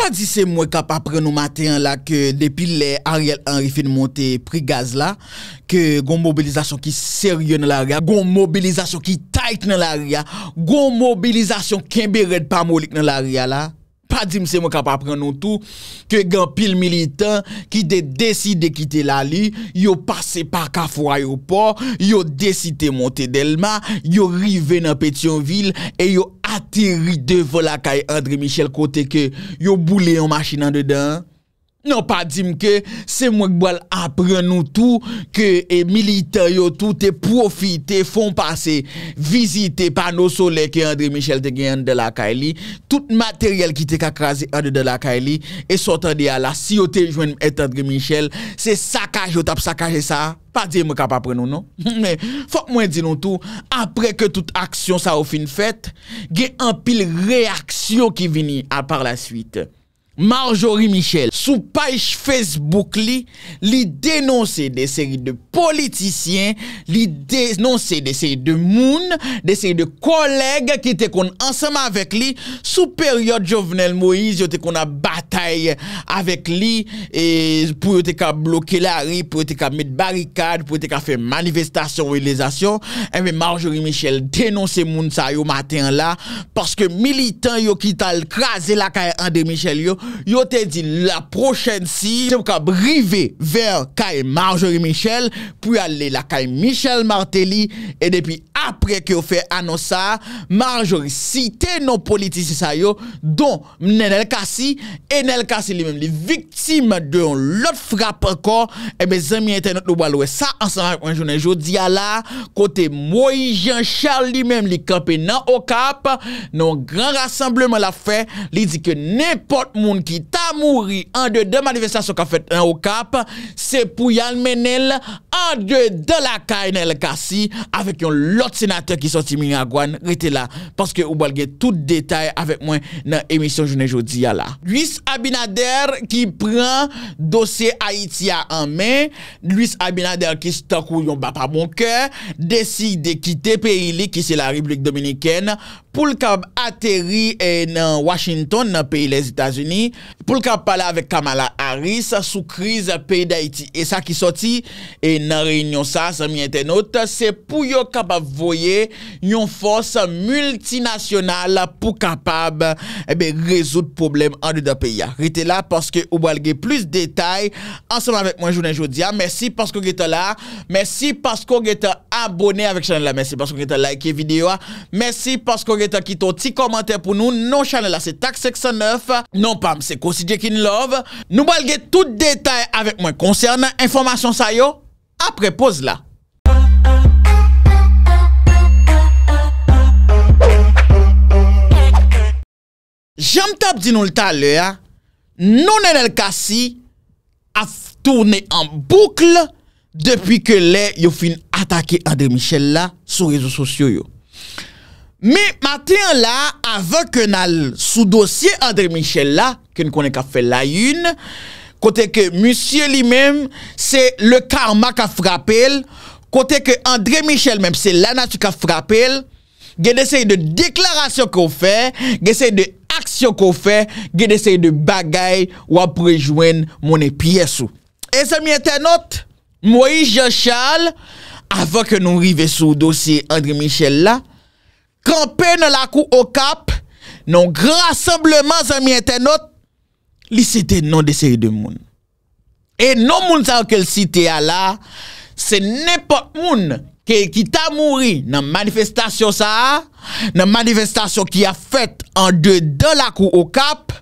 Kadi se mwe kap apre nou maten la ke depi le Ariel Henry fin monte pri gaz la, ke goun mobilizasyon ki serye nan la ria, goun mobilizasyon ki tight nan la ria, goun mobilizasyon ki mbe red pa molik nan la ria la. pa di mse mwen kap apren nou tou, ke gen pil militan, ki de desi de kite la li, yo pase pa ka fo a yo por, yo desi te monte del ma, yo rive nan petion vil, e yo ateri devola kay André Michel Koteke, yo boule yon machin nan dedan, Non pa di mke se mwen kboal apren nou tou Ke e milite yo tou te profite, fon pase Vizite pa nou sole ke André Michel te gen de la kaili Tout materyel ki te kakrasi an de de la kaili E sot an de ala si yo te jwen et André Michel Se sakaje yo tap sakaje sa Pa di mwen kap apren nou nou Fok mwen di nou tou Apre ke tout aksyon sa ou fin fet Gen an pil reaksyon ki vini a par la suite Marjorie Michel, sou paiche Facebook li, li denonse de seri de politisyen, li denonse de seri de moun, de seri de koleg, ki te kon ansema vek li, sou peryote Jovenel Moïse, yo te kon a batay avek li, pou yo te ka bloke la ri, pou yo te ka met barikade, pou yo te ka fe manifestasyon, realizasyon, e eh mi Marjorie Michel denonse moun sa yo matin la, paske militan yo ki tal krasi la kaya ande Michel yo, yo te di la prochen si se mw ka brive ver kay Marjorie Michel pou yale la kay Michel Martelly e depi apre ki yo fe anonsa Marjorie site nan politisi sayo don Mnenel Kassi, Enel Kassi li menm li viktime de yon lot frap akor, e me zemye te nou balowe sa ansan anjonen jodi ala, kote Mwoyi Jean Charles li menm li kampen nan okap, nan gran rassembleman la fe, li di ke nepot mw ki ta mouri an de dem aniversasyon ka fet an ou kap, se pou yal menel an de de la kain el kasi, avek yon lot senate ki soti min yagwan rete la, paske ou balge tout detay avek mwen nan emisyon jounen joudi yala. Luis Abinader ki pren dosye Haitia an men, Luis Abinader ki stokou yon bapa moun kè desi de kite pe ili ki se la Republik Dominikèn pou l'kab ateri en eh, Washington, nan pe ili les Etats-Unis pou l kap pale avèk Kamala Harris sou kriz peyi d'Haïti. E sa ki soti, e nan reynyon sa sa mwen tenote, se pou yo kapap voye yon fòs multinasyonal pou kapap, ebe, rezout problem anou da peyi. Rite la paske ou balge plus detay ansèman avèk mwen jounen joudia. Mèsi paske ge te la. Mèsi paske ge te abonè avèk chanel la. Mèsi paske ge te likeye videyo. Mèsi paske ge te kiton ti komantè pou nou. Non chanel la se tak seksan neuf. Non pa Amse ko si Djekin Love, nou balge tout detay avek mwen konsern, informasyon sa yo, apre pose la. Jantap di nou l tal le a, nou nen el kasi a tourne en boukle depi ke le yo fin atake Ademichella sou rezo sosyo yo. Mi matin la, avan ke nan sou dosye André Michel la, ke nou konen ka fe la yun, kote ke monsye li men, se le karma ka frapel, kote ke André Michel men, se la natu ka frapel, gen esey de deklarasyon ko fe, gen esey de aksyon ko fe, gen esey de bagay waprejwen mounen piye sou. E se mwen tenot, mwen yi jen chal, avan ke nou rive sou dosye André Michel la, Kranpè nan la kou okap, nan grasebleman zami etenot, li site nan deseye de moun. E nan moun zan ke l site a la, se ne pa moun ki ta mouri nan manifestasyon sa, nan manifestasyon ki a fèt an de de la kou ou kap,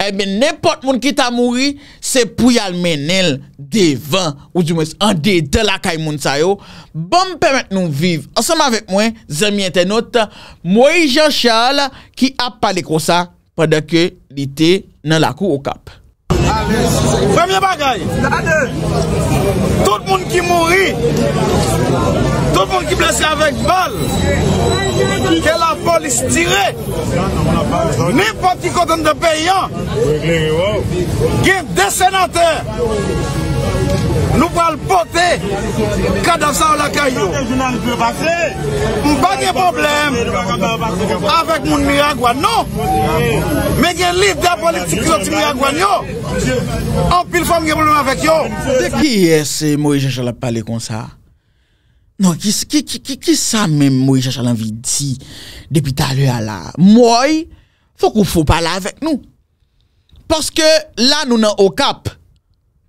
ebe eh nèpot moun ki ta mouri, se pou yalmen nel de van ou di mwes an de de la kou moun sayo bom pèmèt nou viv. Ansem avèk mwen, zèmye tenot, mwen je chal ki ap pale kousa pwede ke li te nan la kou ou kap. Fèmye bagay! A de! Tout moun ki mouri! A de! Toupon ki plese avèk bal, ke la polis tire, nipon ki koton de pe yon, gen desenate, nou pal pote, kada sa ou lakay yo. Mpa gen problem avèk moun miyagwa nou, men gen liv de apolitik ki soti miyagwa yo, anpil fòm gen problem avèk yo. Dè ki yè se Moïse Jalap pale kon sa? Non, kis sa men mwoy jachal anvi di depi talwe ala? Mwoy, fok ou fwo pala avek nou. Paske la nou nan okap,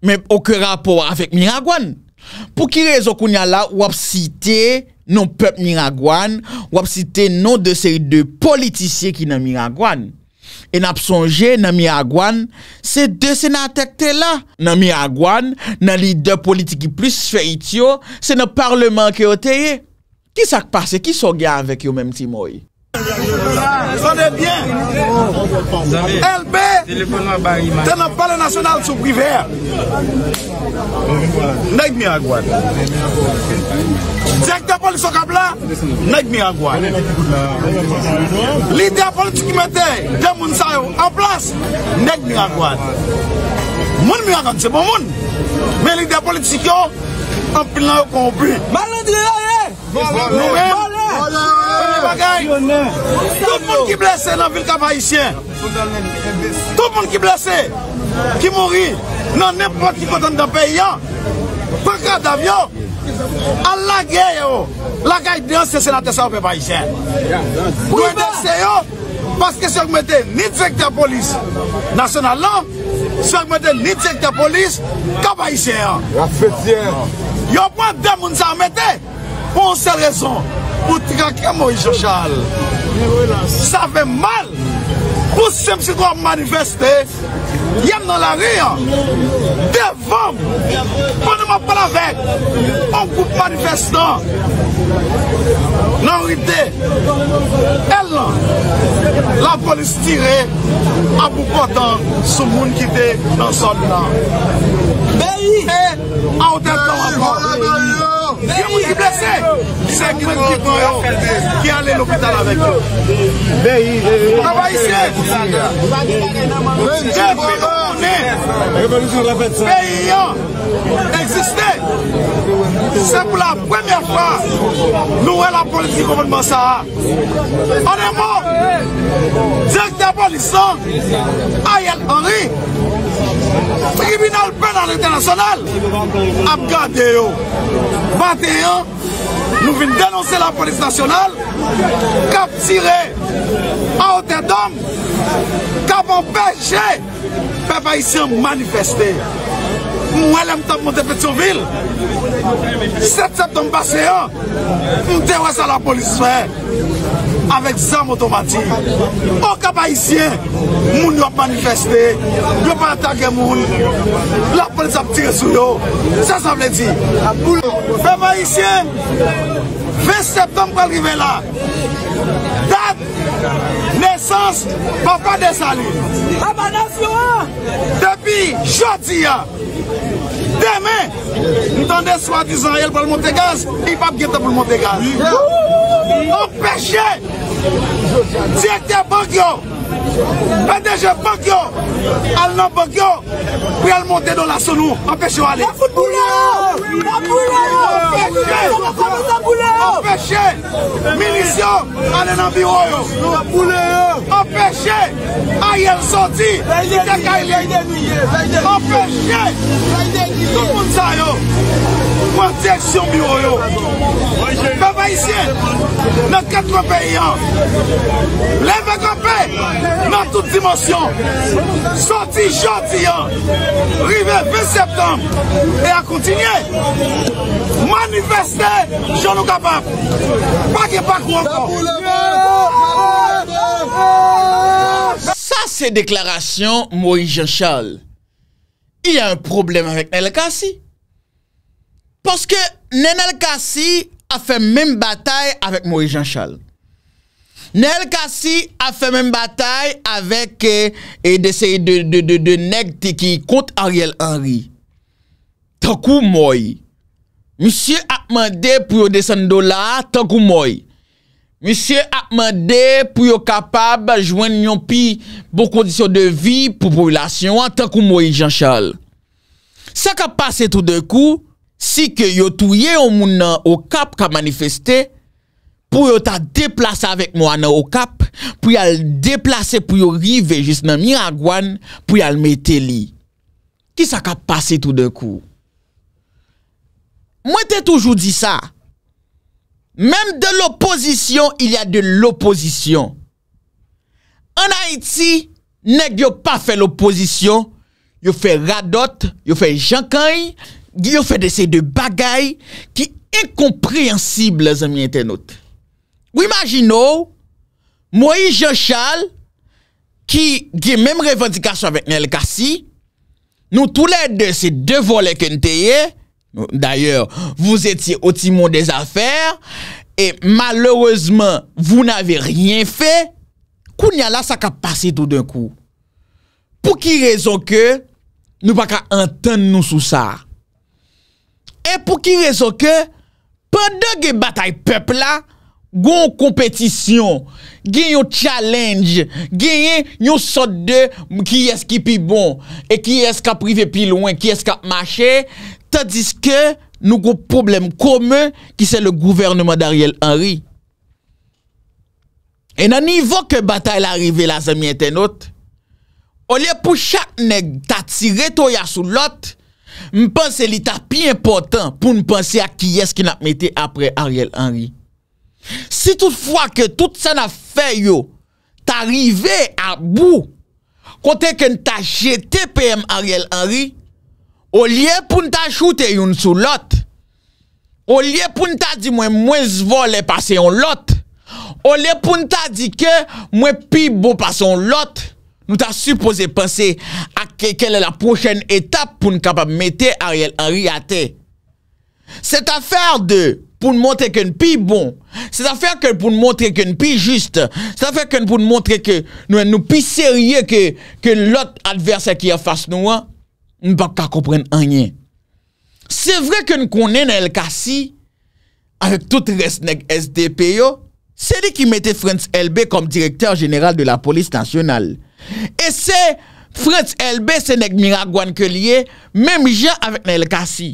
men ok rapor avek miragwan. Pou ki rezo koun ya la, wap site non pep miragwan, wap site non de seri de politisye ki nan miragwan. En ap sonje, nan mi agwan, se de se nan tekte la. Nan mi agwan, nan li de politik ki plus fe ityo, se nan parleman ki oteye. Ki sak pase, ki so gya avek yo menm ti mouye? Sone byen Elbe Tene pale nasyonal sou priver Nèk mi agwad Zek te poli sou kabla Nèk mi agwad Lide a politi ki metè Jè moun sa yo An plas Nèk mi agwad Moun mi agwad se bon moun Mè lide a politi ki yo An pil la non, yo konbi Malèdre Malèdre Malèdre Tout moun ki blese nan vil kabayishen Tout moun ki blese Ki mouri Nan ne poti koton dan peyan Paka davyo Al lage yo Lagay diyon se senate sa ou pebayishen Doye de se yo Paske se akmete ni direkter polis Nasona lamp Se akmete ni direkter polis Kabayishen Yo pwa demoun sa amete Pon se rezon Ou ti ka kem ou i joshal Sa ve mal Ou semsi kwa manifeste Yem nan la ri ya Devam Pwene mwa pala vek Ou pou manifestan Nan ri de El lan La polis tire A pou potan sou moun ki de Nan sol nan Beyi he A ou ten ton apan Beyi he Yon moun ki blese, se moun ki koyon, ki ale l'opital avèk yo. Kavayise, jen moun moun ne, peyi yo, egziste, se moun la premèr fwa, nou wè la politi kou moun moun sa a. Anè moun, jen kèpon li son, a yèl anri. Tribunal penal internasyonal, ap gade yo. 21, nou vin denonse la polis nasyonal, kap tire, aote dom, kap anpeche pe bayisyon manifeste. Mwen lèm tap moun defetsyon vil, 7 septem basen, mwen te wè sa la polis fè. avèk zam otomatik. Ok apayisyen, moun yon panifeste, yon panatage moun, la polis ap tire sou yo, sa sa vle di. Apayisyen, 20 septem pou alrive la, dat, nesans, pa pa de sali. A manan sou an! Depi jodi ya, demè, mtande sou an 10 an yel pou l'monte gaz, yi pap geta pou l'monte gaz. Empèche ti ete bagyo PDG bagyo al nan bagyo Pou yal monte do la sonou Empèche wale La fouteboule oh. yo La fouteboule yo Empèche La fouteboule yo Empèche Milisyon al nan biro yo La fouteboule yo Empèche A yel soti A yel soti A yel soti A yel soti Protection Bureau. bureau. Papa ici, dans quatre pays. Lève dans toutes dans toutes dimensions. soti janti rive 20 septembre, et à continuer. Manifester, je suis capable. Pas de quoi encore. Ça c'est déclaration Moïse Jean Charles, il y a un problème avec El Kassi. Poske Nenel Kassi a fe men batay avèk Moui Jean Charles. Nenel Kassi a fe men batay avèk e eh, eh, deseye de neg te ki kont Ariel Henry. Tankou Moui. Monsie Akmande pou yo desen do la, tankou Moui. Monsie Akmande pou yo kapab a jwen yon pi bon kondisyon de vi pou populasyon, tankou Moui Jean Charles. Sa ka pase tout de kou, Si ke yo touye yo moun nan okap ka manifestè, pou yo ta deplase avèk mou anan okap, pou yo al deplase pou yo rive jist nan miragwan, pou yo al meteli. Ki sa ka pase tout de kou? Mwen te toujou di sa. Mèm de l'oposisyon, il y a de l'oposisyon. An Haiti, nek yo pa fè l'oposisyon, yo fè radot, yo fè jankanyi, Gyo fè de se de bagay ki enkomprehensib le zemye tenote. Ou imagino, Mwoyi Jechal, Ki gye mèm revendikasyon avèk Nelkasi, Nou toule de se devole kenteye, D'ayor, Vou eti otimon de zafèr, E malourezman, Vou n'ave riyen fè, Kou n'yala sa ka pasi tout d'un kou. Pou ki rezon ke, Nou baka enten nou sou sa, E pou ki rezo ke, pandan gen batay pepla, goun kompetisyon, gen yon challenge, gen yon sot de, mki eski pi bon, e ki eska prive pi loin, ki eska mache, tadis ke nou goun problem kome, ki se le gouvernement d'Ariel Henry. E nan nivou ke batay la rive la zemye tenot, olye pou chak neg, ta tire to ya sou lote, Mpense li ta pi important pou mpense a ki eske na mette apre Ariel Henry. Si tout fwa ke tout san a fe yo, ta rive a bou, kote ke nta jete PM Ariel Henry, o liye pou nta choute yon sou lote, o liye pou nta di mwen mwen zvole pase yon lote, o liye pou nta di ke mwen pi bo pase yon lote, Nou ta suppose pase ak kekele la prochen etap pou nou kapab mette a riyate. Set afèr de pou nou montre ke nou pi bon, set afèr ke nou pou nou montre ke nou pi juste, set afèr ke nou pou nou montre ke nou pi serye, ke lout adverse ki yon fase nou an, nou baka kompren anye. Se vre kon konen el kasi, avek tout resnek SDP yo, se li ki mette Frans Elbe kom direktèr jeneral de la polis nasyonal, E se fred elbe se nek miragwan ke liye Mem jen avet nel kasi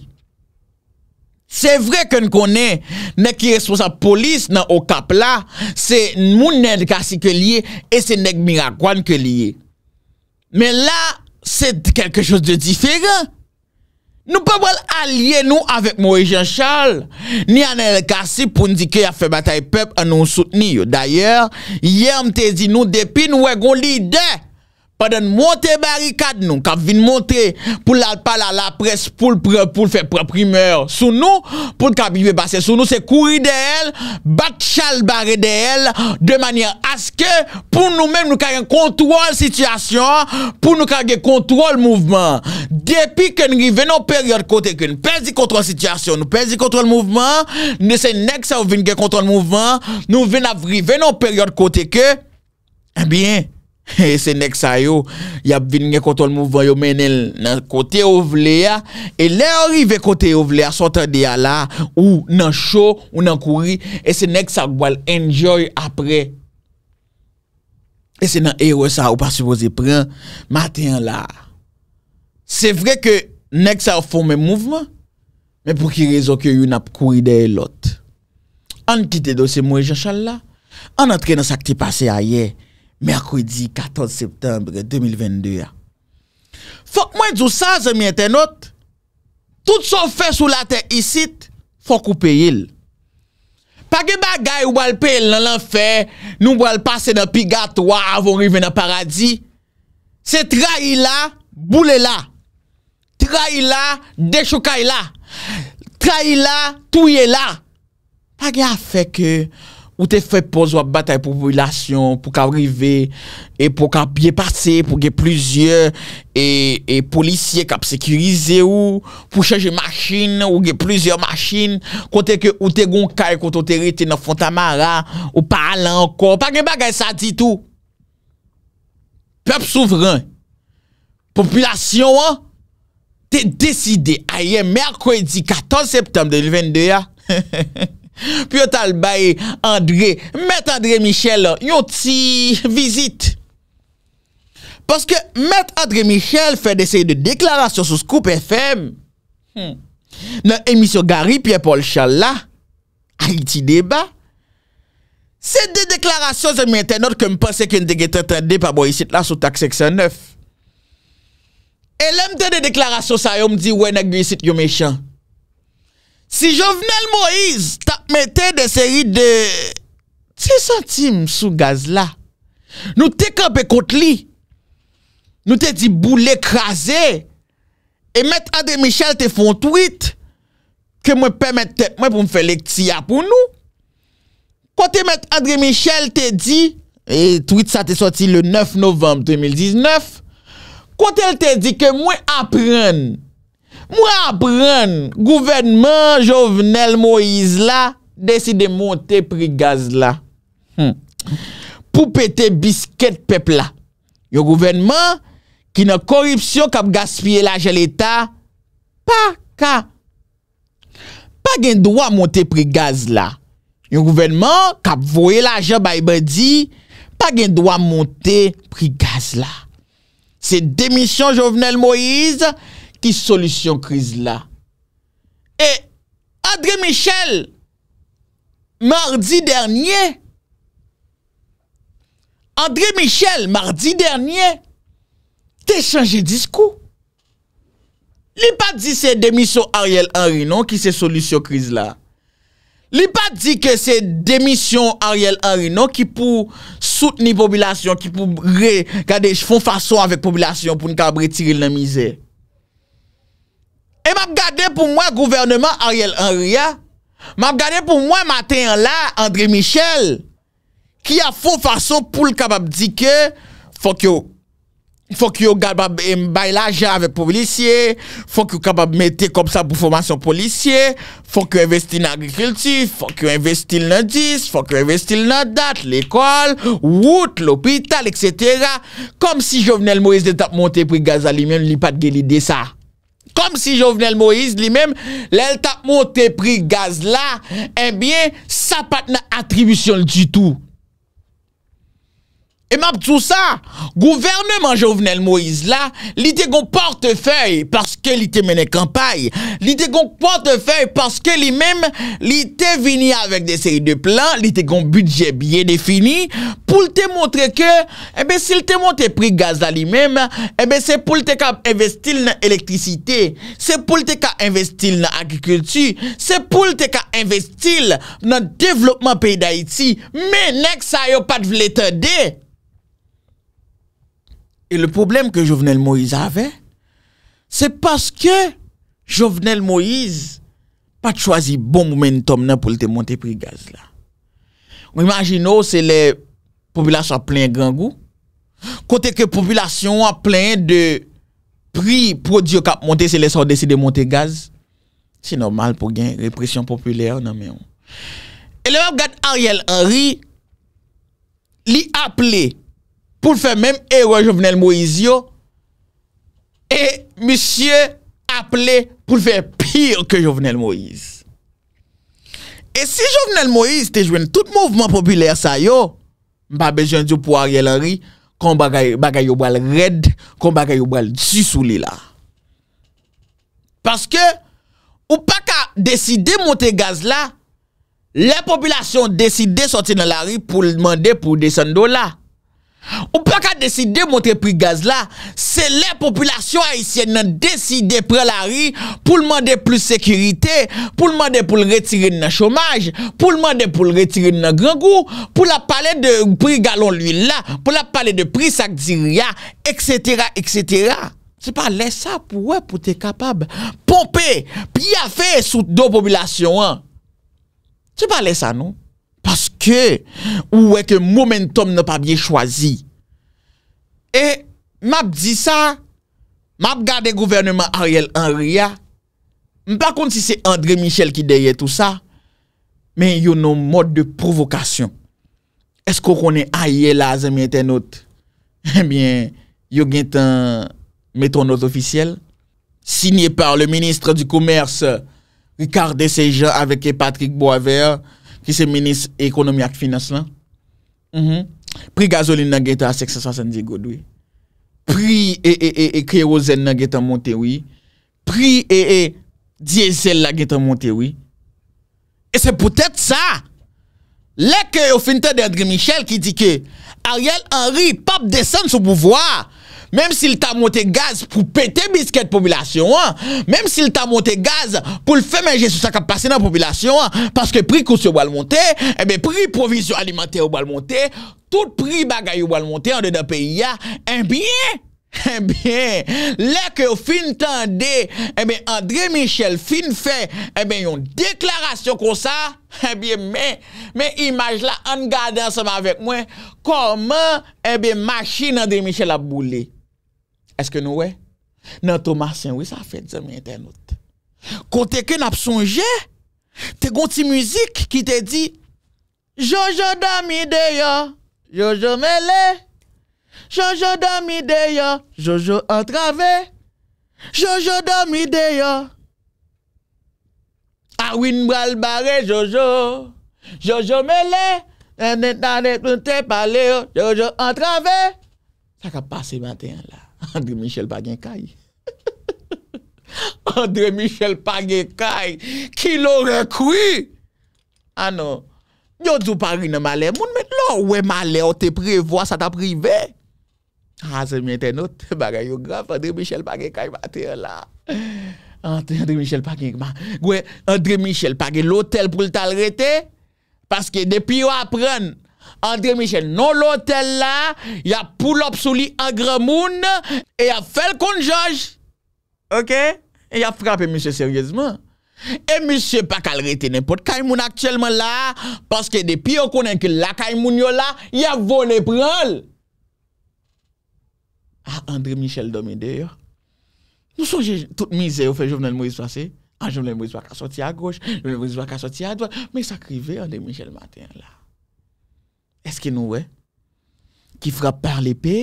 Se vre kon konen nek i responsa polis nan okap la Se moun nel kasi ke liye E se nek miragwan ke liye Men la se kelke chos de diferent Nou pep wèl alye nou avèk Moe Jean Charles, ni anèl kasi pou ndike ya febata e pep anon soutni yo. Dayèr, yèm tezi nou depi nou wè goun lidey. pa den monte barikat nou, ka vin monte pou la pala la pres pou l'prep, pou l'fè preprimeur. Sou nou, pou l'ka bibe basè, sou nou se kouri de el, bat chal bare de el, de manye aske, pou nou men nou kage kontrol sityasyon, pou nou kage kontrol mouvman. Depi ke nou rive nou peryot koteke, nou pezi kontrol sityasyon, nou pezi kontrol mouvman, nou se nek sa ou vin ge kontrol mouvman, nou vina vrive nou peryot koteke, en eh bien, E se nek sa yo, yap vin nge koto l mouvman yo menen nan kote ou vle ya, e le orive kote ou vle ya, sota diya la, ou nan show, ou nan kouri, e se nek sa wale enjoy apre. E se nan ewe sa, ou pa supose pren, maten la. Se vre ke nek sa ou fome mouvman, men pou ki rezo ke yo yon ap kouri dey lot. An titi do se mouye janshal la, an antre nan sa ki pase a ye, an antre nan sa ki pase a ye, Merkwidi 14 septembre 2022 ya. Fok mwen djou sa zemye tenot, tout son fè sou la ten isit, fok ou peyil. Pag e bagay ou wal peyil nan lan fè, nou wal pase nan pigat, wavon rive nan paradji, se trai la, boule la. Trai la, dechokay la. Trai la, touye la. Pag e a fè ke... Ou te fè poz wap batay popolasyon pou ka wrivé, e pou ka bie passe, pou ge plizye, e, e polisye kap sekirize ou, pou chanje machin, ou ge plizye machin, kontè ke ou te goun kaj kontè te rite nan fontamara, ou pa alan ankon, pa gen bagay sa titou. Peop souvran, popolasyon wan, te deside a ye mèrkwèdi 14 septem de l'22 ya, he he he he, Pyo tal baye André, Mèd André Michel yon ti vizit Paske Mèd André Michel fè de hmm. bon seye de deklarasyon sou Skoupe FM Nè emisyon gari Pye Paul Chal la A iti deba Se de deklarasyon zè mèten not kèm panse kèm dege tè tè dè pa bo yisit la sou tak seksè 9 E lèm te de deklarasyon sa yon mdi wè nè gwe yisit yon mechèm Si Jovenel Moïse ta mette de seri de 10 centimes sou gaz la, nou te kepe kote li, nou te di bou l'ekrase, e mette André Michel te fon tweet, ke mwen pèmette mwen pou mfele ktia pou nou. Kote mette André Michel te di, e tweet sa te soti le 9 novem 2019, kote el te di ke mwen aprenn, Mwa apren, gouverneman jovenel Moïse la, desi de monte pri gaz la. Hmm. Pou pete bisket pepla, yo gouverneman, ki na korupsyon kap gaspye la jel eta, pa ka. Pa gen do a monte pri gaz la. Yo gouverneman, kap voye la jel baybe di, pa gen do a monte pri gaz la. Se demisyon jovenel Moïse, ti solisyon kriz la. E, André Michel, mardi dernyè, André Michel, mardi dernyè, te chanje diskou. Li pa di se demisyon Ariel Henry, non, ki se solisyon kriz la. Li pa di ke se demisyon Ariel Henry, non, ki pou soutni popilasyon, ki pou re, gade, foun fason avèk popilasyon, pou nou ka bretiril nan mizè. E m ap gade pou mwen gouvernement Ariel Henry ya, m ap gade pou mwen matin la, André Michel, ki a fow fason pou l kabab di ke, fok yo, fok yo gade m bay la jan avèk policye, fok yo kabab mette kom sa pou foman son policye, fok yo investi nan agri-kiltif, fok yo investi nan dis, fok yo investi nan dat, l ekol, wout, l opital, etc. Kom si Jovenel Moise de tap monte pou gaz alimyon li pat geli de sa. Kom si Jovenel Moïse li men, lèl ta montè pri gaz la, en eh bien, sa pat nan atribusyon di tou. E map tout sa, gouverneman jovenel Moïse la, li te gon portefeuille paske li te mene kampaye, li te gon portefeuille paske li mem, li te vini avèk de seri de plan, li te gon budget biye defini, pou l te montre ke, ebe, sil te monte pri gaz la li mem, ebe, se pou l te ka investil nan elektrisite, se pou l te ka investil nan akikulti, se pou l te ka investil nan devlopman peyi da iti, menek sa yo pat vle te de! E le problem ke Jovenel Moïse avè, se paske Jovenel Moïse pat chwazi bon momentum nan pou lte monte pri gaz la. Ou imagino se non, le populasyon ap plen gran gou, kote ke populasyon ap plen de pri prodi yo kap monte se le sa ou desi de monte gaz, se normal pou gen represyon populèr nan men. E le wap gade Ariel Henry li ap lè pou l fè mèm eroi Jovenel Moïse yo, e misye ap lè pou l fè pire ke Jovenel Moïse. E si Jovenel Moïse te jwen tout mouvment popüler sa yo, mpa bejwen diyo pou a rye l anri, kon bagay yo bal red, kon bagay yo bal disou li la. Paske, ou pa ka deside monte gaz la, le popylasyon deside sote nan la ri pou l mande pou desendo la. Ou pa ka deside montre pri gaz la, se le populasyon aisyen nan deside pre la ri pou l'mande plus sekirite, pou l'mande pou l'retirin nan chomaj, pou l'mande pou l'retirin nan grangou, pou l'ap pale de pri galon l'il la, pou l'ap pale de pri sak ziria, etc, etc. Ti pale sa pou wè pou te kapab pompe pi afe sou do populasyon an. Ti pale sa nou. Paske, ou eke momentum nou pa bie chwazi. E, m ap di sa, m ap gade gouvernement Ariel Anriya, m pa kont si se André Michel ki deye tout sa, men yon nou mod de provokasyon. Esko konen a ye la zemye tenot? Ebyen, yon gen ten metronot ofisyel, sinye par le ministre du koumerse, yon karde se je avike Patrick Boisvert, Ki se menis ekonomi ak finas la. Mhm. Pri gazolin na geta a 670 godwe. Pri e e e e kreozel na geta monte we. Pri e e e diesel la geta monte we. E se pote sa. Lek e o finte de André Michel ki di ke. Ariel Henry pap desen sou pouvoi. Mem s'il ta monte gaz pou pete bisket popilasyon an, mem s'il ta monte gaz pou l'femenje sou sakap pase nan popilasyon an, paske prikous yo wale monte, ebe eh prik provisyon alimenter yo wale monte, tout prik bagay yo wale monte an de da peyi ya, ebyen, eh ebyen, eh lè ke yo fin tende, ebe André Michel fin fe, ebe yon deklarasyon kon sa, ebyen, men, men imaj la an gade ansama vek mwen, koman ebe machin André Michel a boule? Eske nou we? Nan Thomas Saint-Louis sa fèd zèmè internot. Kote ke nap sonje, te gonti mouzik ki te di, Jojo dami de yo, Jojo me le, Jojo dami de yo, Jojo antrave, Jojo dami de yo, A win mbal bare Jojo, Jojo me le, Jojo antrave, sa ka pase bantè yon la. Andre Michel pa gen kay. Andre Michel pa gen kay. Ki lor re kwi. Ano. Ah, Nyo dzu pari nan male. Moun men lor we male. O te prevo sa ta prive. Ase ah, men tenot. Baga yo graf. Andre Michel pa gen kay. Mati yo la. Andre Michel pa gen kay. Gwe. Andre Michel pa gen l'otel pou l'tal rete. Paske depi yo aprenn. André Michel nou l'hotel la, ya pou l'obsouli agremoun, e ya fel konjaj. Ok? E ya frape Michel seryezman. E Michel se pa kal rete nepot kaimoun akchelman la, paske depi yo konen ki la kaimoun yo la, ya vone pral. A ah, André Michel domine deyo. Nou son jè tout mizè ou fe Jovenel Moriswa se? A ah, Jovenel Moriswa ka soti a goj, a Jovenel Moriswa ka soti a doj, me sa krive André Michel matin la. Eske nou we? Ki frap par le pe,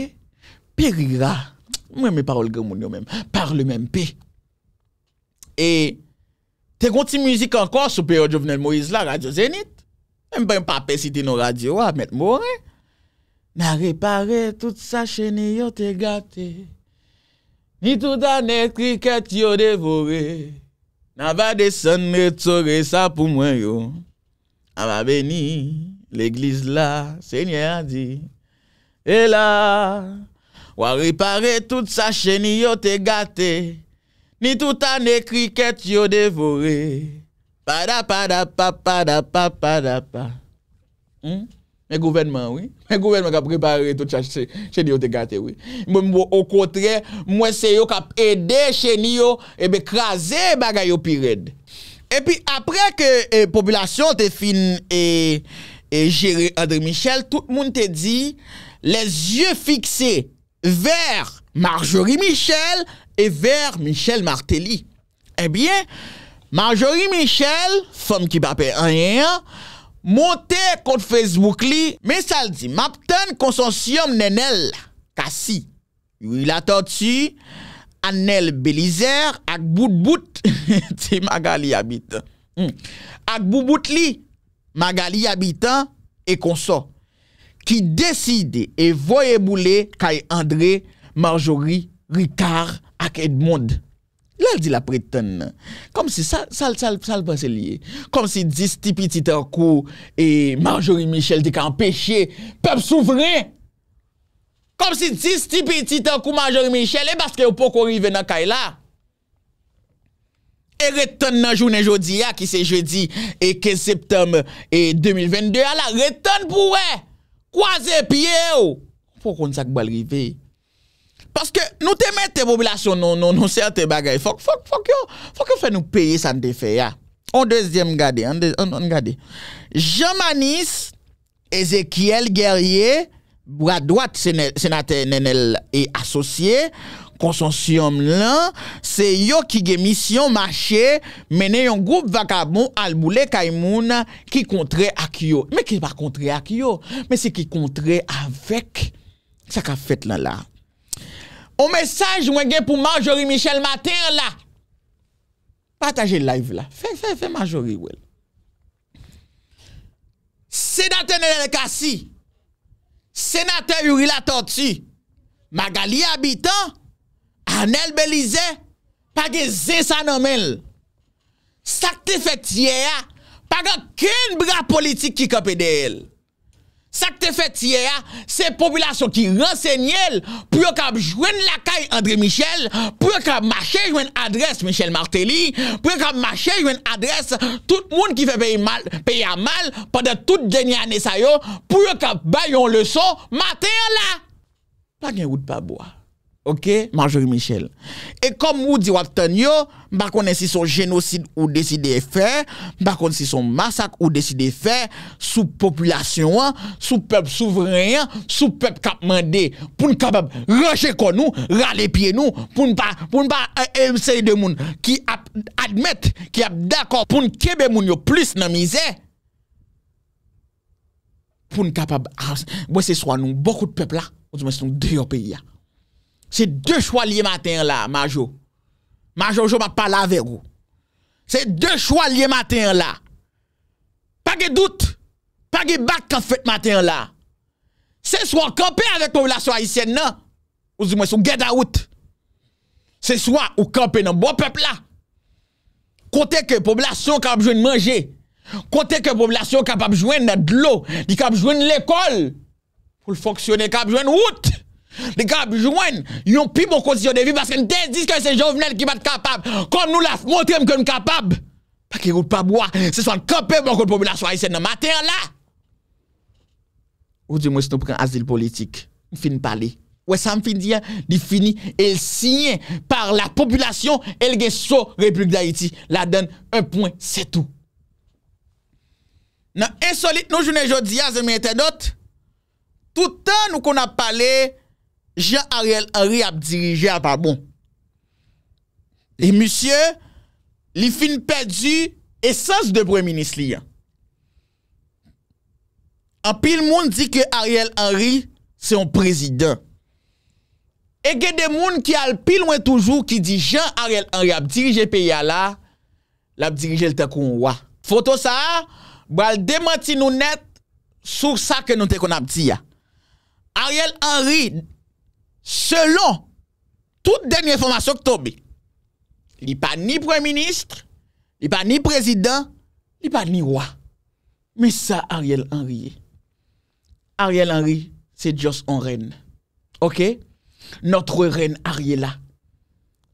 pi rigra. Mwen me parol gen moun yo men, par le men pe. E, te konti mouzik ankon, soupe yo Jovenel Moïse la, radio Zenit, mwen ben pape siti nou radio, a met mou we, na repare tout sa chenye yo te gate, ni tout anekri ket yo devore, na va desen me tsore sa pou mwen yo, a va veni, L'eglise la, senye a di. E la, wak ripare tout sa sheni yo te gate, ni tout ane kriket yo devore. Pada pada pa pada pa pa. شر 35. Hmm? Mè gouveman wè. Mè gouveman kap ripare tout sa sheni yo te gate wè. Mwen wò okotre, mwen seyo kap ede sheni yo, e be kraze baga yo pired. E pi apre ke popylasyon te fin e e E jere André Michel, tout moun te di, les yeux fixés vers Marjorie Michel et vers Michel Martelly. Ebyen, eh Marjorie Michel, fomme ki pape 1-1, montè kont Facebook li, mes sal di, mapten konsensyom nenel, kasi, yu il atan ti, annel Belizer, ak bout-bout, ti magali abit, hmm. ak bout-bout li, magali abitan e konsor, ki deside e voye boule kay André Marjorie Ricard ak Edmond. La di la priten nan. Kom si sal baselye. Kom si di stipi titan kou e Marjorie Michel di kan peche, pep souvre. Kom si di stipi titan kou Marjorie Michel e baske yo poko riven nan kay la. E reten nan jounen jodi ya ki se jodi e 15 septembe e 2022 ala reten pou we. Kwa zè piye ou. Fokon sak balri vey. Paske nou te met te populasyon nou nou nou ser te bagay. Fok fok fok yo. Fok yo fè nou peye san te fe ya. On dezyem gade. On dezyem gade. Jean Manis, Ezekiel Guerrier, bradouat senate nenel e asosye. konsensiyonm lan, se yo ki gemisyon machè, mene yon group vakabon, alboule kaimoun, ki kontre ak yo. Me ki pa kontre ak yo, me se ki kontre avèk sak a fèt lan la. O mesaj wèn gen pou majori Michel Matin la. Patajè live la. Fè, fè, fè majori wèl. Senatè nè lè kassi, senatè yuri la tòtsi, magali abitan, anel belize, pa ge zesanomel. Sak te fet ye ya, pa ge ken bra politik ki kapede el. Sak te fet ye ya, se populasyon ki rase nye el, pou yo kap jwen lakay André Michel, pou yo kap mache jwen adres Michel Martelly, pou yo kap mache jwen adres tout moun ki fe pe ya mal, pa de tout genye ane sayo, pou yo kap bayon le son, mater la. La gen wout pa bo a. Ok, Marjorie Michel E kom ou di wap ten yo Bakon ensi son genosid ou desi de fe Bakon ensi son masak ou desi de fe Sou populasyon Sou pep souveren Sou pep kap mande Poun kapap reje kon nou Ra le pie nou Poun pa emse de moun Ki ap admet Ki ap dakor Poun kebe moun yo plis nan mize Poun kapap Bo se swan nou Bekout pep la Ou di mensi ton deyo pe ya Se de chwa liye maten la, majo. Majo, jo mat pala vego. Se de chwa liye maten la. Pag e dout. Pag e bak kan fet maten la. Se swan kampe avèk poblasyon ayisyen nan. Ou zi mwen sou gèd aout. Se swan ou kampe nan bon pepla. Kote ke poblasyon kapabjwen manje. Kote ke poblasyon kapabjwen nan dlo. Di kapabjwen l'ekol. Foul foksyonè kapabjwen wout. De ka abjouwen, yon pi bon kondisyon de vi baske n de diz ki an se jovenel ki bat kapab kon nou laf motrem ki an kapab pa ki yon pa bo a se son kapab bon kon populasyon a yise nan mater la Ou di mwen stupre an asil politik m fin pale Ou e san fin di a di fini el sinye par la populasyon el gen so Republik Daiti la den un poen, se tou Nan en solit nou jounen jo di a se men eten dot toutan nou kon ap pale Jean-Ariel Henry ap dirije ap ap bon. Li e musye, li fin pedu, e sens de brem inis li ya. A pil moun di ke Ariel Henry, se yon prezident. E gen de moun ki al pil mwen toujou, ki di Jean-Ariel Henry ap dirije pe ya la, la ap dirije l bon, te kon wwa. Foto sa, bal de mati nou net, sou sa ke nou te kon ap di ya. Ariel Henry, selon toute dernière information qui tombe, il n'est pas ni premier ministre, il n'y pas ni président, il n'y pas ni roi. Mais ça, Ariel Henry. Ariel Henry, c'est juste en reine. OK? Notre reine Ariela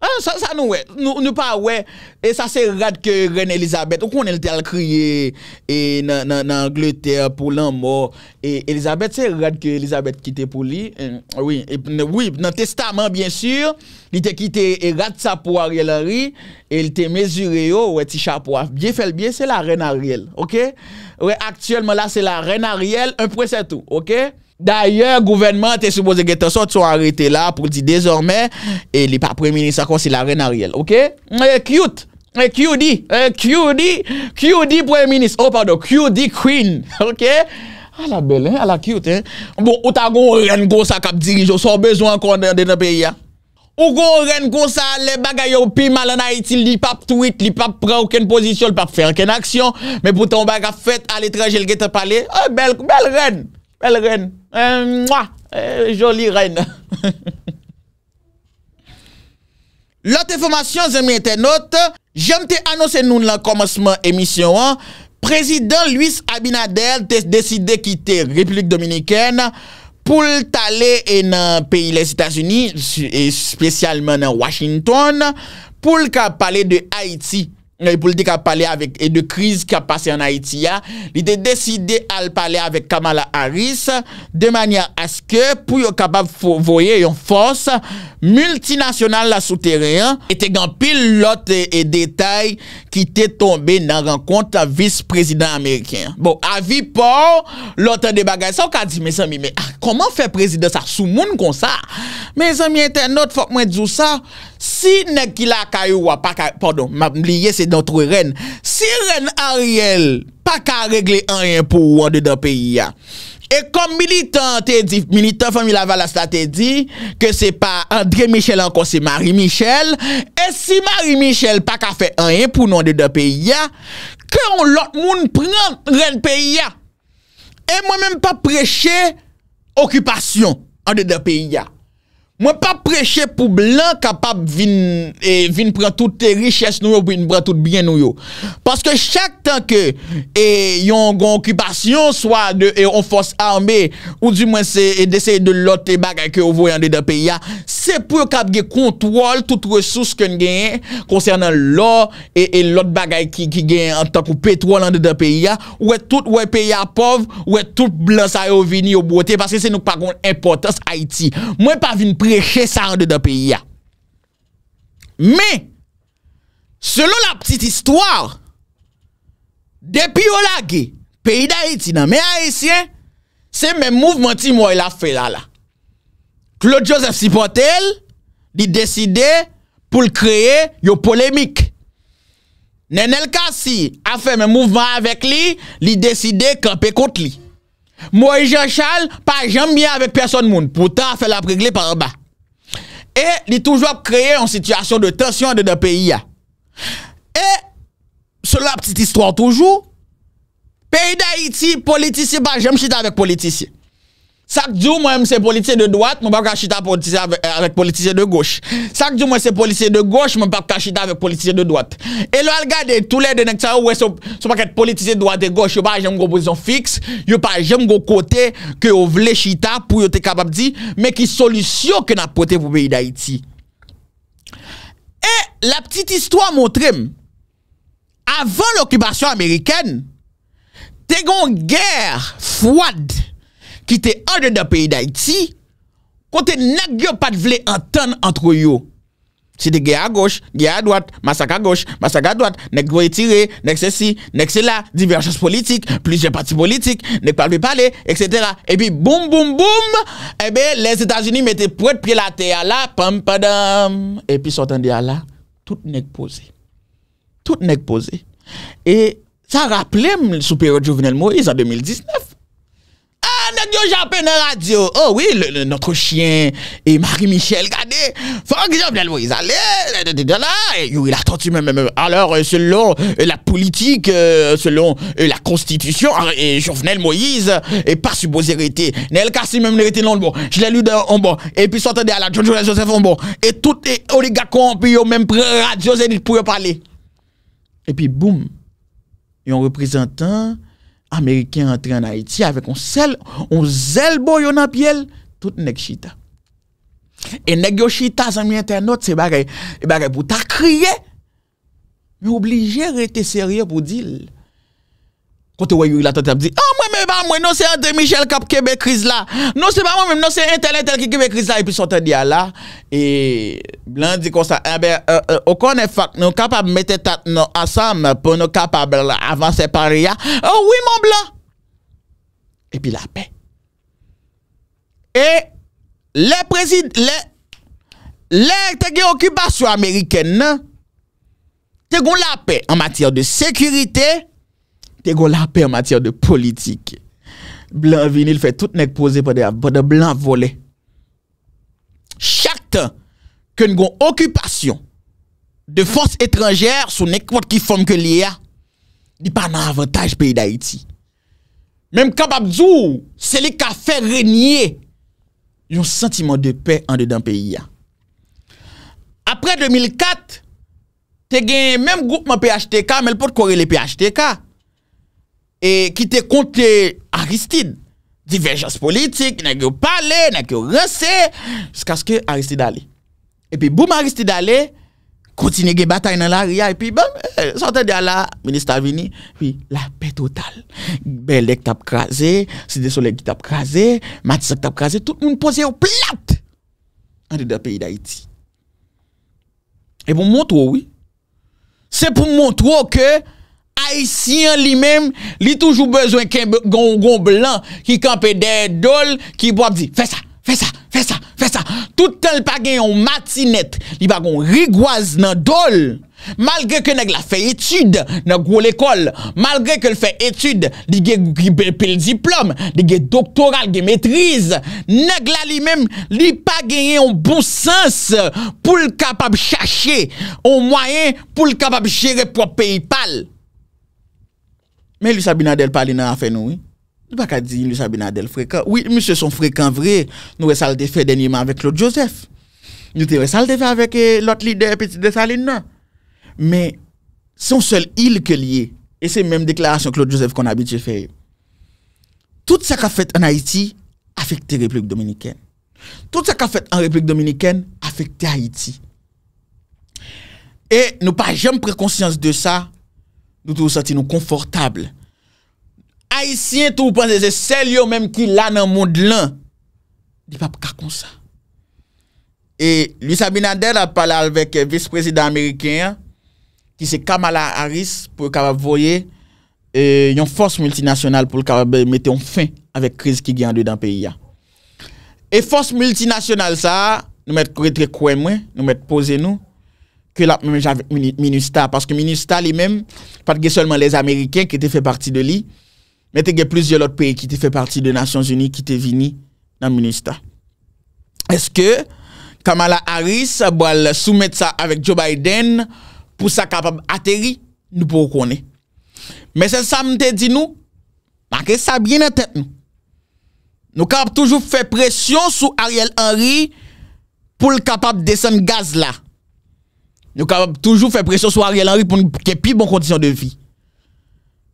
An, sa nou wè, nou pa wè, e sa se rad ke ren Elisabeth. Ou konen lte al kriye nan Angleterre pou l'an mò. E Elisabeth se rad ke Elisabeth kite pou li. Euh, oui, nan testament byensur, li te kite e rad sa pou a riel a ri, e lte mezure oh, yo wè ti cha pou a. Biè fel biè, se la ren a riel, ok? Ouè, aktuelman la se la ren a riel, un pre setou, ok? D'ayèr, gouvernement te soubose ge te sot, sou a rete la pou di dezormè, e li pa pre-ministre akon si la ren a riel, ok? E kiyout, e kiyoudi, e kiyoudi, kiyoudi pre-ministre, oh pado, kiyoudi queen, ok? A la bel, he, a la kiyout, he. Bo, ou ta goun ren gousa kap dirijou, son bezou an kondèr dene peyi ya. Ou goun ren gousa, le bagayou pi malen a iti, li pap tweet, li pap pran ouken pozisyon, li pap fèr ken aksyon, me pou ton baga fèt, ale trajèl ge te pale, e bel, bel ren, bel ren. Euh, euh, Joli reine Lote fomasyon zemye tenote Jemte anose nou nan komosman emisyon Prezident Luis Abinadel te deside kite Republik Dominikene Poul tale enan peyi les Etats-Unis Espesyalmen en Washington Poul ka pale de Haitie Nye politik a pale avik e de kriz ki a pase an Haitia Li te deside al pale avik Kamala Harris De manyan aske pou yo kapav fovoye yon fos Multinasyonal la souterre E te gan pil lote e detay Ki te tombe nan renkonte a vis prezident Amerikien Bon avi pou lote de bagay So ka di mes ami me Koman ah, fe prezident sa sou moun kon sa Mes ami internet fok mwen djou sa Si Nekila Kayowa pa ka... Pardon, m'am liye se dontre ren. Si ren Ariel pa ka regle an yon pou an de do peyi ya. E kom militant te di, militant Femilavala sa te di, ke se pa André Michel an kon se Marie Michel, e si Marie Michel pa ka fe an yon pou nan de do peyi ya, ke on lot moun pren ren peyi ya. E mwen men pa preche okupasyon an de do peyi ya. Mwen pa preche pou blan kapap vin, e, vin pran tout te riches nou yo, vin pran tout bien nou yo. Paske chak tanke e yon konkupasyon, swa de, e yon fos armé, ou du mwen se, e dese de lote bagay ke ou voy an de da peya, se pou kapge kontrol tout resous ken genye, konsernan lor e, e lot bagay ki genye an tak ou petrol an de da peya, ou e tout we peya pov, ou e tout blan sayo vini ou bote, paske se nou paron importans Haiti. Mwen pa vin reche sande da peyi ya. Me, selo la ptite istwar, depi yo la ge, peyi da iti nan me a esyen, se men mouvmenti mwa el a fe la la. Claude Joseph Cipotel, di deside pou l kreye yo polemik. Nen el kasi a fe men mouvment avek li, li deside ka pekote li. Mwen jen chal, pa jen miye avek person moun. Pouta, fe la pregle par ba. E, li toujwa kreye an sityasyon de tensyon de de peyi ya. E, sou la ptite istwa toujou, peyi da iti, politisye pa jen chita avek politisye. Sak di ou mwen se politise de doat, mwen pa pou ka chita avèk politise de goch. Sak di ou mwen se politise de goch, mwen pa pou ka chita avèk politise de doat. E lò al gade, tou lè denek sa ou wè so pa kèt politise de doat de goch, yo pa jèm gò posisyon fix, yo pa jèm gò kote kè ou vle chita pou yo te kapab di, mè ki solusyon kè nan pote vwobè yi da iti. E la ptite istwa mwotrem, avè l'okupasyon ameriken, te gon gèr fwad fwad. Ki te orde da peyi da iti Kote nek yo pat vle Antan antro yo Si de ge a goch, ge a dwat, masak a goch Masak a dwat, nek gro etire Nek se si, nek se la, diverjans politik Plisye pati politik, nek palpe pale Etc. Ebi boom boom boom Ebe eh les Etats-Unis mette Pwet pi la te ya la Ebi sotan de ya la Tout nek pose Tout nek pose E sa rapple sou periode jovenel Moïse A 2019 nèg yo radio. Oh oui, le, notre chien et Marie-Michel, regardez. Faut que Jovenel Moïse, allez, là, il a même. Alors, euh, selon euh, la politique, euh, selon la constitution, ah, et Jovenel Moïse et pas supposé rester. Nel Kassi même n'était non bon. Je l'ai lu dans bon. Et puis, s'entendait à la John Joseph en bon. Et tout les puis ont même prendre radio Zénith pour parler. Et puis, boum, un représentant Ameriken rentre an Haiti avek on zel bo yon apyel, tout nek chita. E nek yo chita zan mwen ten not, se e bagay pou ta kriye, mi oblige rete serye pou dil. Kote woy yu la tante ap di, a ah, mwen mwen mwen mwen, non, nou se a Demichel kap Kebek Rizla, nou se mwen mwen mwen mwen, nou se internet elke Kebek Rizla, epi son tante di ala, e blan di konsa, e eh be, okon e euh, euh, fak nou kapab mette tat nou asam, pou nou kapab avanse pari ya, oh oui moun blan, epi la pe. E, le prezid, le, le tege okupasyon Ameriken, se goun la pe, an matiyan de sekurite, an matiyan, te go lape en mater de politik. Blan vinil fe tout nek pose pa de blan vole. Chak tan ke n'gon okupasyon de fos etranjer sou nek wot ki fom ke liya, di pa nan avantaj peyi da iti. Mem kapap zou, se li ka fe renyye yon sentimen de pey an de dan peyi ya. Apre 2004, te gen menm goupman PHTK menm pot korele PHTK. E kite konte Aristide. Diverjans politik, na ge ou pale, na ge ou rase, skaske Aristide ale. E pi boum Aristide ale, kontine ge batay nan l'aria, e pi bèm, bon, eh, sante diya la, minist avini, pi la pe total. Bè lek tap kaze, sede solek tap kaze, matisak tap kaze, tout moun pose ou plat! An de da peyi da iti. E pou mwontrou, oui. Se pou mwontrou ke, Aisyen li mèm li toujou bezwen kem gongon blan ki kampe de dole ki bo ap di fe sa, fe sa, fe sa, fe sa. Touten li pa genyon matinette li bagon rigouaz nan dole. Malgre ke neg la fe etude nan gwo l'ekol. Malgre ke l fe etude li gen pe l diplome, li gen doktoral, gen metrize. Neg la li mèm li pa genyon bon sens pou l kapab chache ou mwayen pou l kapab jere pou ap paypal. Men lisa binadel pali nan afe nou, nou baka di lisa binadel frekant. Oui, mousse son frekant vre, nou resalte fe denye man vek Claude Joseph. Nou te resalte fe avek lot li de petit de sali nan. Men, son sol il ke liye, e se menm deklarasyon Claude Joseph kon abite fe, tout se ka fet an Haiti, a fekte replik dominiken. Tout se ka fet an replik dominiken, a fekte Haiti. E nou pa jem prekonsyans de sa, Nou tout ou santi nou konfortable. Aisyen tout ou panse, se sel yo menm ki lan nan mond lan. Di pa pou kakon sa. E Louis Sabinader a pala alvek vice-president Ameriken ya, ki se Kamala Harris pou kaba voye yon fos multinasyonal pou kaba mette yon fin avek kriz ki gyan de dan peyi ya. E fos multinasyonal sa, nou mette kou etre kou emwe, nou mette pose nou, ke la mèj avèk Minusta, paske Minusta li mèm, patke solman lèz Ameriken ki te fè parti de li, mettege plus yo lòt peyi ki te fè parti de Nasyons Uni ki te vini nan Minusta. Eske, kamala Aris boal soumet sa avèk Joe Biden pou sa kapab ateri, nou pou ou konè. Mè se sa mè te di nou, makè sa bine tet nou. Nou kap toujou fè presyon sou Ariel Henry pou l kapab desen gaz la. Nou ka ap toujou fè presyon sou Ariel Henry pou nou kepi bon kondisyon de vi.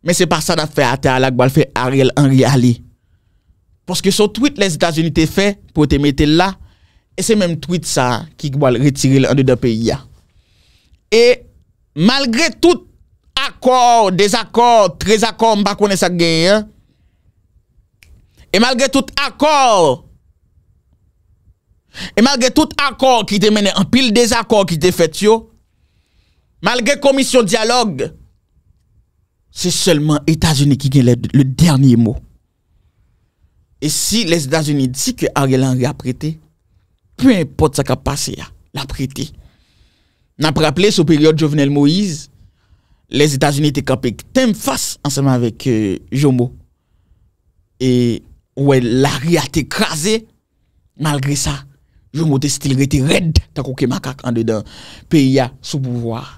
Men se pa sa nan fè a te alak, wale fè Ariel Henry ali. Poske sou tweet les Etats-Unis te fè pou te mette la, e se men tweet sa ki wale retiril an de da peyi ya. E malgre tout akor, dezakor, trezakor, mpa konen sa genyen, e malgre tout akor, e malgre tout akor ki te menen, an pil dezakor ki te fè tsyo, Malgré komisyon diyalogue, se seulement Etats-Unis ki gen le dernier mot. Et si les Etats-Unis di ki Ariel Henry a prété, peu importe sa ka passe ya, l'a prété. Na preple, sou periode Jovenel Moïse, les Etats-Unis te kapèk temfas ansèman vek Jomo. Et ouè, l'Ari a te krasé, malgré sa, Jomo te stilite red, ta kouke makak an de dan peri ya sou pouvoir.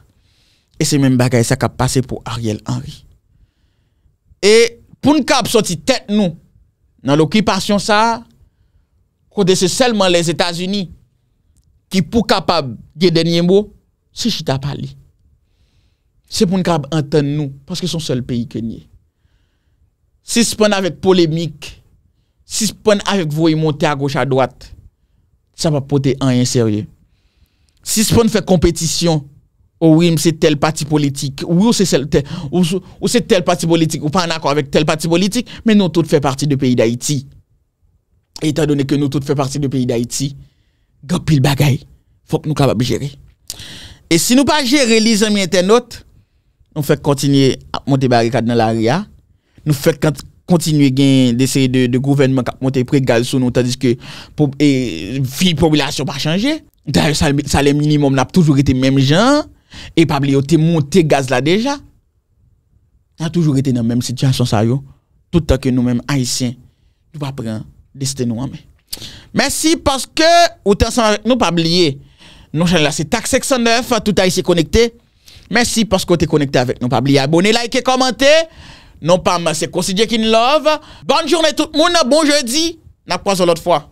E se men bagay sa ka pase pou Ariel Henry. E pou n ka ap soti tet nou nan l'okipasyon sa, kode se selman les Etats-Unis, ki pou kapab gye denye mwo, se chita pali. Se pou n ka ap anten nou, paske son sol peyi ke nye. Se se pon avèk polèmik, se se pon avèk vou yi monte a goche a dwat, sa pa pote an yin serye. Se se pon fè kompetisyon, Oh oh, oh, ou wim se tel pati politik, ou wou se tel pati politik, ou pa an akon avèk tel pati politik, men nou tout fè parti de peyi d'Haïti. Etan donè ke nou tout fè parti de peyi d'Haïti, gòpil bagay, fòk nou kaba bi jere. Et si nou pa jere, lise mi entenot, nou fèk kontinye ap monte barikat nan la ria, nou fèk kontinye gen desèri de gouvenman ap monte pre galsou nou, tadis ke vi popilasyon pa chanje, salè minimum nap toujou rete menm jan, E pabli yo te moun te gaz la deja Nan toujou ete nan mèm si tjan son sayo Touta ke nou mèm haisyen Tou pa pren desten nou amè Mèsi paske Ou te ansan avèk nou pabliye Nou chanè la se tak 609 Touta y se konekte Mèsi paske ou te konekte avèk nou pabliye Abone like e komente Non pa mè se konsidye ki nou love Bonne jounè tout moun Bon jeudi Na pwazolot fwa